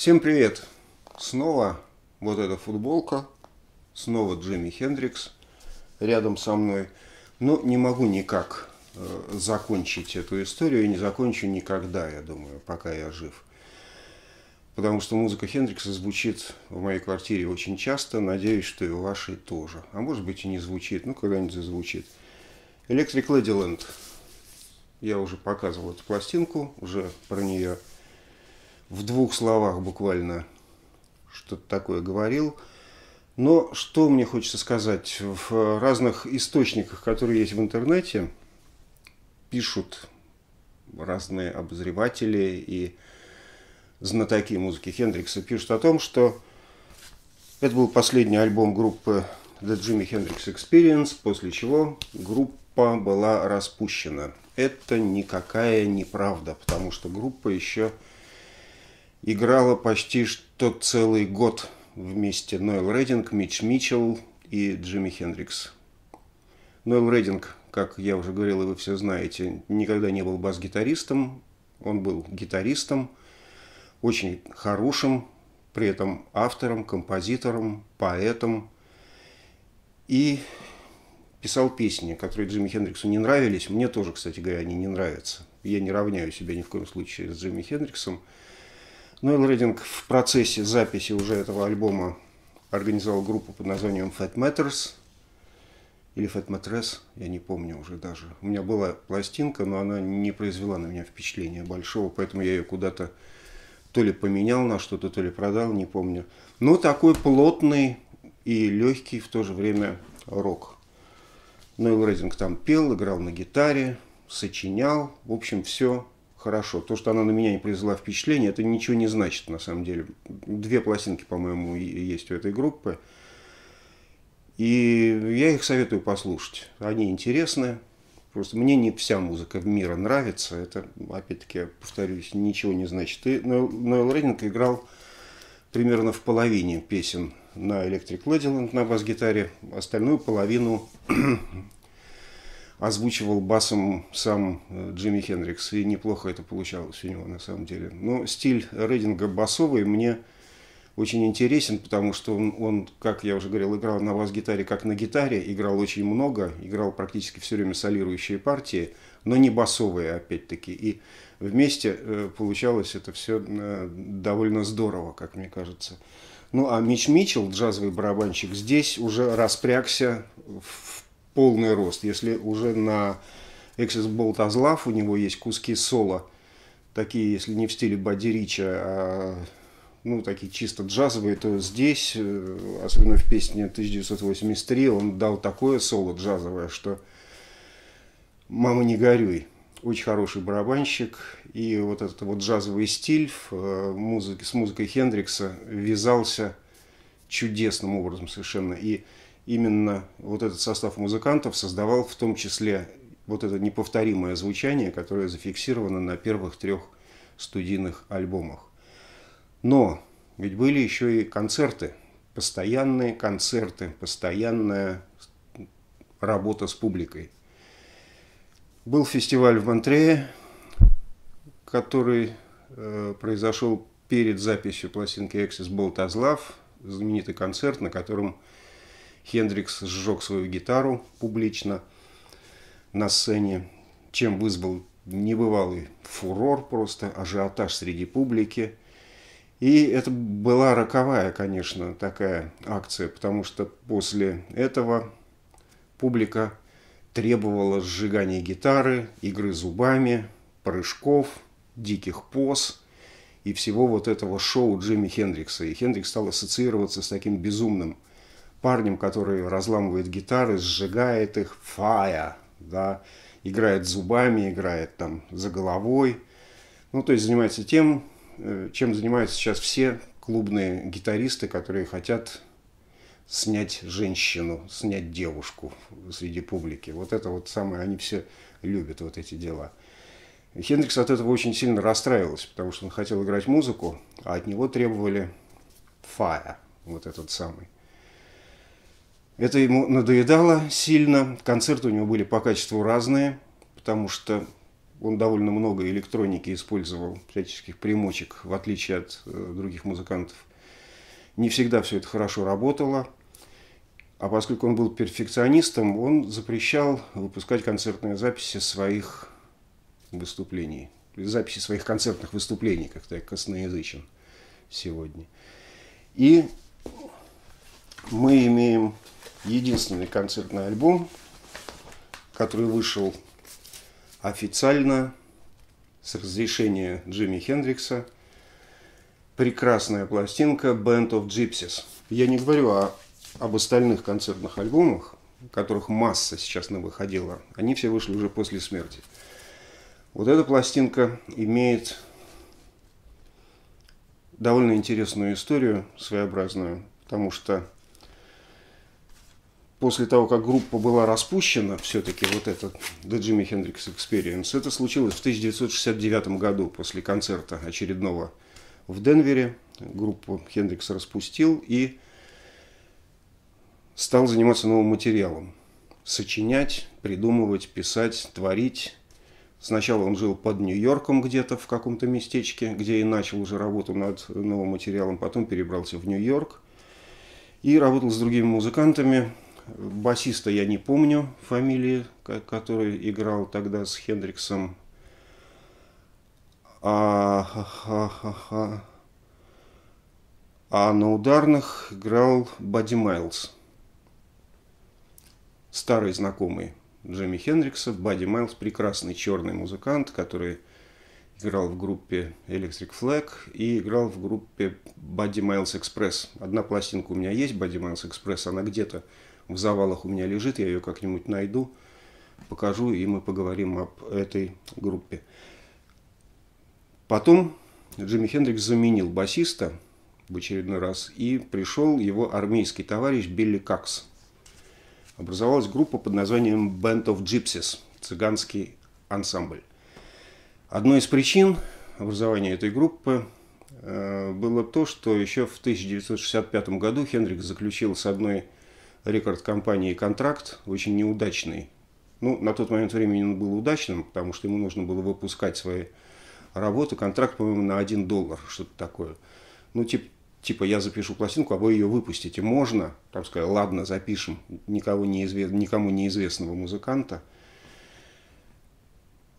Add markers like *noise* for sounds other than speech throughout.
Всем привет! Снова вот эта футболка, снова Джимми Хендрикс рядом со мной. Но не могу никак э, закончить эту историю, и не закончу никогда, я думаю, пока я жив. Потому что музыка Хендрикса звучит в моей квартире очень часто, надеюсь, что и в вашей тоже. А может быть и не звучит, ну когда-нибудь зазвучит. Electric Ladyland. Я уже показывал эту пластинку, уже про нее в двух словах буквально что-то такое говорил. Но что мне хочется сказать, в разных источниках, которые есть в интернете, пишут разные обозреватели и знатоки музыки Хендрикса пишут о том, что это был последний альбом группы The Jimi Hendrix Experience, после чего группа была распущена. Это никакая неправда, потому что группа еще играла почти что целый год вместе Ноэл Рединг, Мич Митчелл и Джимми Хендрикс. Ноэл Рединг, как я уже говорил, и вы все знаете, никогда не был бас-гитаристом, он был гитаристом, очень хорошим, при этом автором, композитором, поэтом. И писал песни, которые Джимми Хендриксу не нравились. Мне тоже, кстати говоря, они не нравятся. Я не равняю себя ни в коем случае с Джимми Хендриксом. Нойл Рединг в процессе записи уже этого альбома организовал группу под названием Fat Matters или Fat Mattress, я не помню уже даже. У меня была пластинка, но она не произвела на меня впечатления большого, поэтому я ее куда-то то ли поменял на что-то, то ли продал, не помню. Но такой плотный и легкий в то же время рок. Нойл Рединг там пел, играл на гитаре, сочинял. В общем, все хорошо. То, что она на меня не произвела впечатление, это ничего не значит на самом деле. Две пластинки, по-моему, есть у этой группы. И я их советую послушать. Они интересные. Просто мне не вся музыка мира нравится. Это, опять-таки, повторюсь, ничего не значит. И Ноэл Рейнинг играл примерно в половине песен на Electric Ladyland на бас-гитаре. Остальную половину озвучивал басом сам э, Джимми Хендрикс, и неплохо это получалось у него на самом деле. Но стиль Рейдинга басовый мне очень интересен, потому что он, он, как я уже говорил, играл на бас-гитаре как на гитаре, играл очень много, играл практически все время солирующие партии, но не басовые, опять-таки. И вместе э, получалось это все э, довольно здорово, как мне кажется. Ну а Мич Митчелл, джазовый барабанщик, здесь уже распрягся в полный рост. Если уже на Exodus Bolt Azlav у него есть куски соло, такие, если не в стиле Бадирича, а ну, такие чисто джазовые, то здесь, э, особенно в песне 1983, он дал такое соло джазовое, что «Мама, не горюй». Очень хороший барабанщик. И вот этот вот джазовый стиль в э, музыке, с музыкой Хендрикса вязался чудесным образом совершенно. И именно вот этот состав музыкантов создавал в том числе вот это неповторимое звучание, которое зафиксировано на первых трех студийных альбомах. Но ведь были еще и концерты, постоянные концерты, постоянная работа с публикой. Был фестиваль в Монтрее, который э, произошел перед записью пластинки Эксис Болтазлав, знаменитый концерт, на котором Хендрикс сжег свою гитару публично на сцене, чем вызвал небывалый фурор, просто ажиотаж среди публики. И это была роковая, конечно, такая акция, потому что после этого публика требовала сжигания гитары, игры зубами, прыжков, диких поз и всего вот этого шоу Джимми Хендрикса. И Хендрикс стал ассоциироваться с таким безумным – парнем, который разламывает гитары, сжигает их, фая, да, играет зубами, играет там за головой. Ну, то есть занимается тем, э, чем занимаются сейчас все клубные гитаристы, которые хотят снять женщину, снять девушку среди публики. Вот это вот самое, они все любят вот эти дела. Хендрикс от этого очень сильно расстраивался, потому что он хотел играть музыку, а от него требовали фая, вот этот самый. Это ему надоедало сильно. Концерты у него были по качеству разные, потому что он довольно много электроники использовал, всяческих примочек, в отличие от э, других музыкантов. Не всегда все это хорошо работало. А поскольку он был перфекционистом, он запрещал выпускать концертные записи своих выступлений. Записи своих концертных выступлений, как-то я косноязычен сегодня. И мы имеем единственный концертный альбом, который вышел официально с разрешения Джимми Хендрикса. Прекрасная пластинка Band of Gypsies. Я не говорю о, об остальных концертных альбомах, которых масса сейчас на выходила. Они все вышли уже после смерти. Вот эта пластинка имеет довольно интересную историю, своеобразную, потому что после того, как группа была распущена, все-таки вот этот The Jimi Hendrix Experience, это случилось в 1969 году после концерта очередного в Денвере. Группу Хендрикс распустил и стал заниматься новым материалом. Сочинять, придумывать, писать, творить. Сначала он жил под Нью-Йорком где-то в каком-то местечке, где и начал уже работу над новым материалом. Потом перебрался в Нью-Йорк и работал с другими музыкантами басиста я не помню фамилии, который играл тогда с Хендриксом. А, а, а, а, а на ударных играл Бадди Майлз. Старый знакомый Джимми Хендрикса. Бадди Майлз – прекрасный черный музыкант, который играл в группе Electric Flag и играл в группе Body Miles Express. Одна пластинка у меня есть, Body Miles Express, она где-то в завалах у меня лежит, я ее как-нибудь найду, покажу, и мы поговорим об этой группе. Потом Джимми Хендрикс заменил басиста в очередной раз, и пришел его армейский товарищ Билли Какс. Образовалась группа под названием Band of Gypsies, цыганский ансамбль. Одной из причин образования этой группы э, было то, что еще в 1965 году Хендрикс заключил с одной рекорд-компании контракт, очень неудачный. Ну, на тот момент времени он был удачным, потому что ему нужно было выпускать свои работы. Контракт, по-моему, на 1 доллар, что-то такое. Ну, типа, типа, я запишу пластинку, а вы ее выпустите. Можно? Там сказали, ладно, запишем. Никого неизвест... Никому неизвестного музыканта –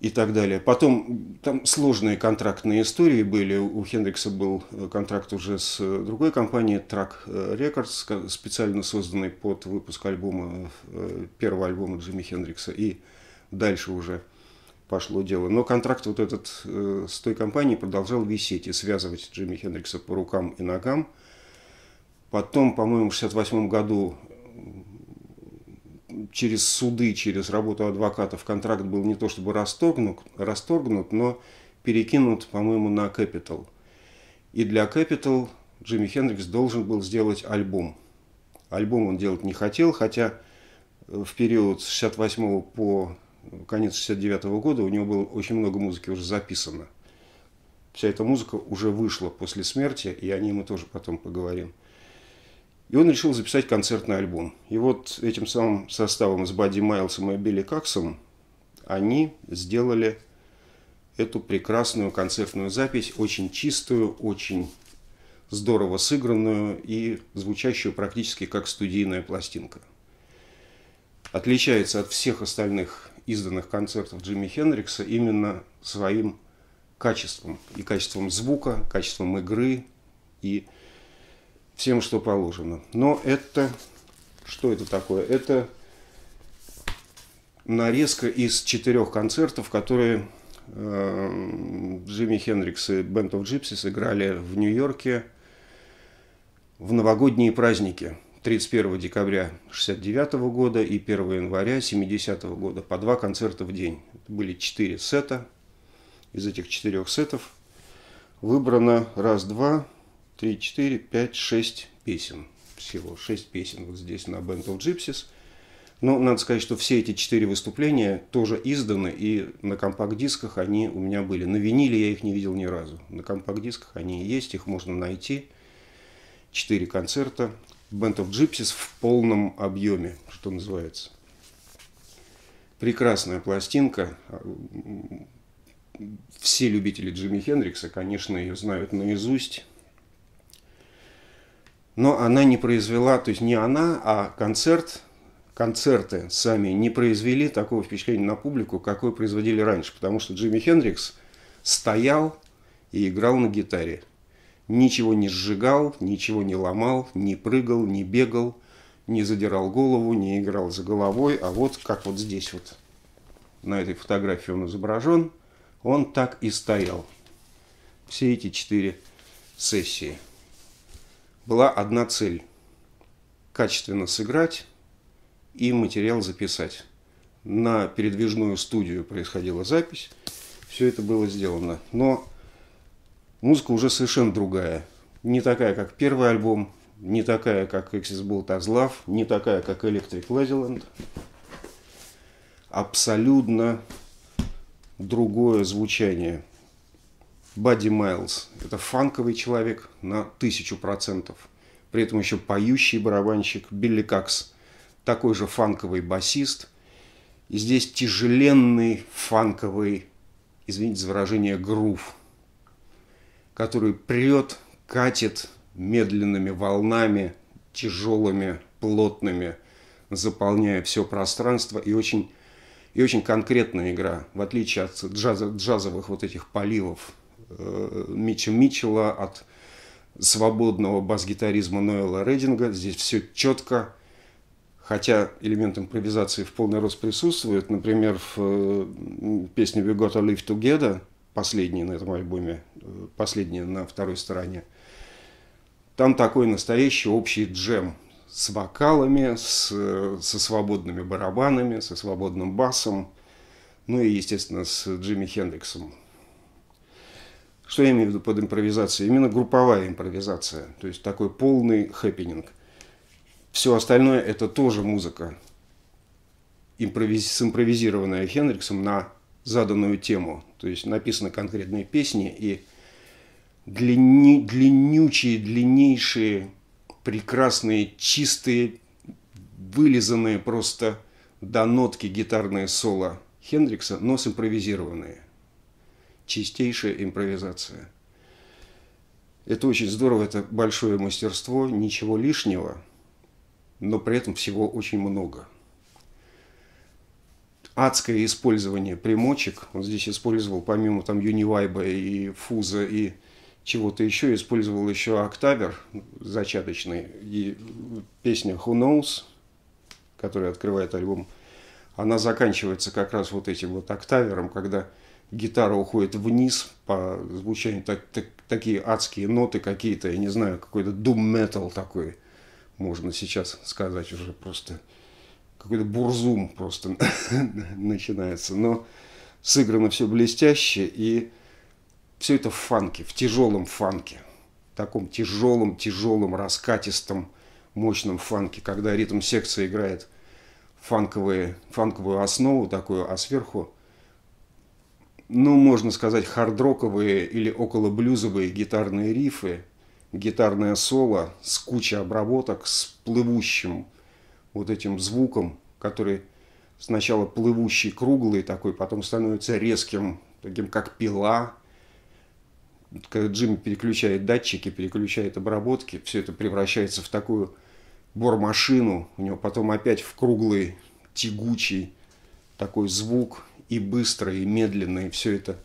и так далее. Потом там сложные контрактные истории были. У Хендрикса был э, контракт уже с э, другой компанией Track э, Records, специально созданный под выпуск альбома, первого альбома Джимми Хендрикса. И дальше уже пошло дело. Но контракт вот этот с той компанией продолжал висеть и связывать Джимми Хендрикса по рукам и ногам. Потом, по-моему, в 1968 году через суды, через работу адвокатов контракт был не то чтобы расторгнут, расторгнут но перекинут, по-моему, на Capital. И для Capital Джимми Хендрикс должен был сделать альбом. Альбом он делать не хотел, хотя э, в период с 68 по конец 69 года у него было очень много музыки уже записано. Вся эта музыка уже вышла после смерти, и о ней мы тоже потом поговорим. И он решил записать концертный альбом. И вот этим самым составом с Бадди Майлсом и Билли Каксом они сделали эту прекрасную концертную запись, очень чистую, очень здорово сыгранную и звучащую практически как студийная пластинка. Отличается от всех остальных изданных концертов Джимми Хендрикса именно своим качеством. И качеством звука, качеством игры, и всем, что положено. Но это, что это такое? Это нарезка из четырех концертов, которые эм, Джимми Хендрикс и Band of Gypsy сыграли в Нью-Йорке в новогодние праздники 31 декабря 69 года и 1 января 70 года по два концерта в день. Это были четыре сета. Из этих четырех сетов выбрано раз-два 3, 4, 5, 6 песен. Всего 6 песен вот здесь на Band of Gypsies. Но ну, надо сказать, что все эти четыре выступления тоже изданы, и на компакт-дисках они у меня были. На виниле я их не видел ни разу. На компакт-дисках они есть, их можно найти. Четыре концерта. Band of Gypsies в полном объеме, что называется. Прекрасная пластинка. Все любители Джимми Хендрикса, конечно, ее знают наизусть но она не произвела, то есть не она, а концерт, концерты сами не произвели такого впечатления на публику, какое производили раньше, потому что Джимми Хендрикс стоял и играл на гитаре. Ничего не сжигал, ничего не ломал, не прыгал, не бегал, не задирал голову, не играл за головой, а вот как вот здесь вот на этой фотографии он изображен, он так и стоял. Все эти четыре сессии – была одна цель – качественно сыграть и материал записать. На передвижную студию происходила запись, все это было сделано. Но музыка уже совершенно другая. Не такая, как первый альбом, не такая, как Exis Bolt Azlav, не такая, как Electric Ladyland. Абсолютно другое звучание – Бадди Майлз – это фанковый человек на тысячу процентов. При этом еще поющий барабанщик Билли Какс, такой же фанковый басист. И здесь тяжеленный фанковый, извините за выражение, грув, который прет, катит медленными волнами, тяжелыми, плотными, заполняя все пространство и очень, и очень конкретная игра, в отличие от джаза, джазовых вот этих поливов – Э, Митча Митчелла, от свободного бас-гитаризма Ноэла Рединга. Здесь все четко, хотя элемент импровизации в полный рост присутствует. Например, в э, песне «We Gotta Live Together», последней на этом альбоме, э, последняя на второй стороне, там такой настоящий общий джем с вокалами, с, со свободными барабанами, со свободным басом, ну и, естественно, с Джимми Хендриксом что я имею в виду под импровизацией? Именно групповая импровизация, то есть такой полный хэппининг. Все остальное это тоже музыка, импровиз... симпровизированная Хендриксом на заданную тему. То есть написаны конкретные песни и длинни... длиннючие, длиннейшие, прекрасные, чистые, вылизанные просто до нотки гитарные соло Хендрикса, но симпровизированные – чистейшая импровизация. Это очень здорово, это большое мастерство, ничего лишнего, но при этом всего очень много. Адское использование примочек, он здесь использовал помимо там Юнивайба и Фуза и чего-то еще, использовал еще октавер зачаточный и песня Who Knows, которая открывает альбом, она заканчивается как раз вот этим вот октавером, когда гитара уходит вниз по звучанию, так, так, такие адские ноты какие-то, я не знаю, какой-то doom metal такой, можно сейчас сказать уже просто. Какой-то бурзум просто *laughs* начинается. Но сыграно все блестяще, и все это в фанке, в тяжелом фанке. В таком тяжелом, тяжелом, раскатистом, мощном фанке, когда ритм секция играет фанковые, фанковую основу такую, а сверху – ну, можно сказать, хардроковые или около блюзовые гитарные рифы, гитарное соло с кучей обработок, с плывущим вот этим звуком, который сначала плывущий, круглый такой, потом становится резким, таким как пила. Когда Джим переключает датчики, переключает обработки, все это превращается в такую бормашину, у него потом опять в круглый, тягучий такой звук – и быстро, и медленно, и все это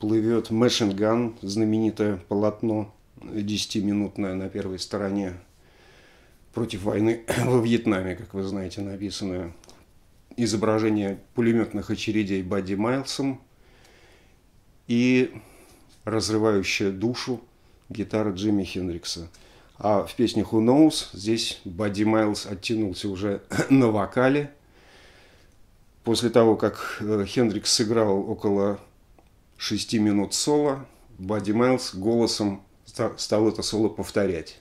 плывет. Мэшинган, знаменитое полотно, 10-минутное на первой стороне против войны *coughs* во Вьетнаме, как вы знаете, написанное изображение пулеметных очередей Бадди Майлсом и разрывающая душу гитара Джимми Хендрикса. А в песне «Who Knows» здесь Бадди Майлз оттянулся уже *coughs* на вокале После того, как э, Хендрикс сыграл около шести минут соло, Бадди Майлз голосом стал это соло повторять.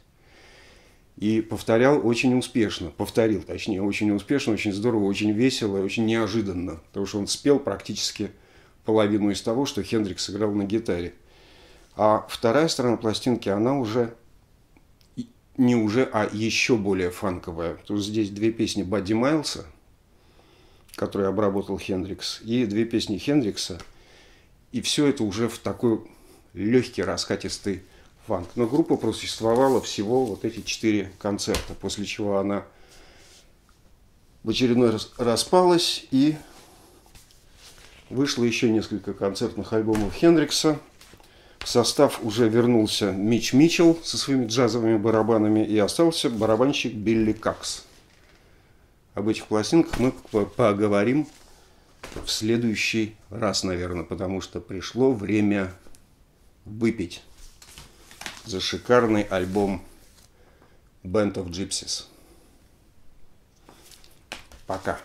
И повторял очень успешно, повторил, точнее, очень успешно, очень здорово, очень весело, и очень неожиданно, потому что он спел практически половину из того, что Хендрикс сыграл на гитаре. А вторая сторона пластинки, она уже не уже, а еще более фанковая. Тут здесь две песни Бадди Майлса – который обработал Хендрикс, и две песни Хендрикса. И все это уже в такой легкий раскатистый фанк. Но группа просуществовала всего вот эти четыре концерта, после чего она в очередной раз распалась и вышло еще несколько концертных альбомов Хендрикса. В состав уже вернулся Мич Митчелл со своими джазовыми барабанами и остался барабанщик Билли Какс – об этих пластинках мы поговорим в следующий раз, наверное, потому что пришло время выпить за шикарный альбом Band of Gypsies. Пока.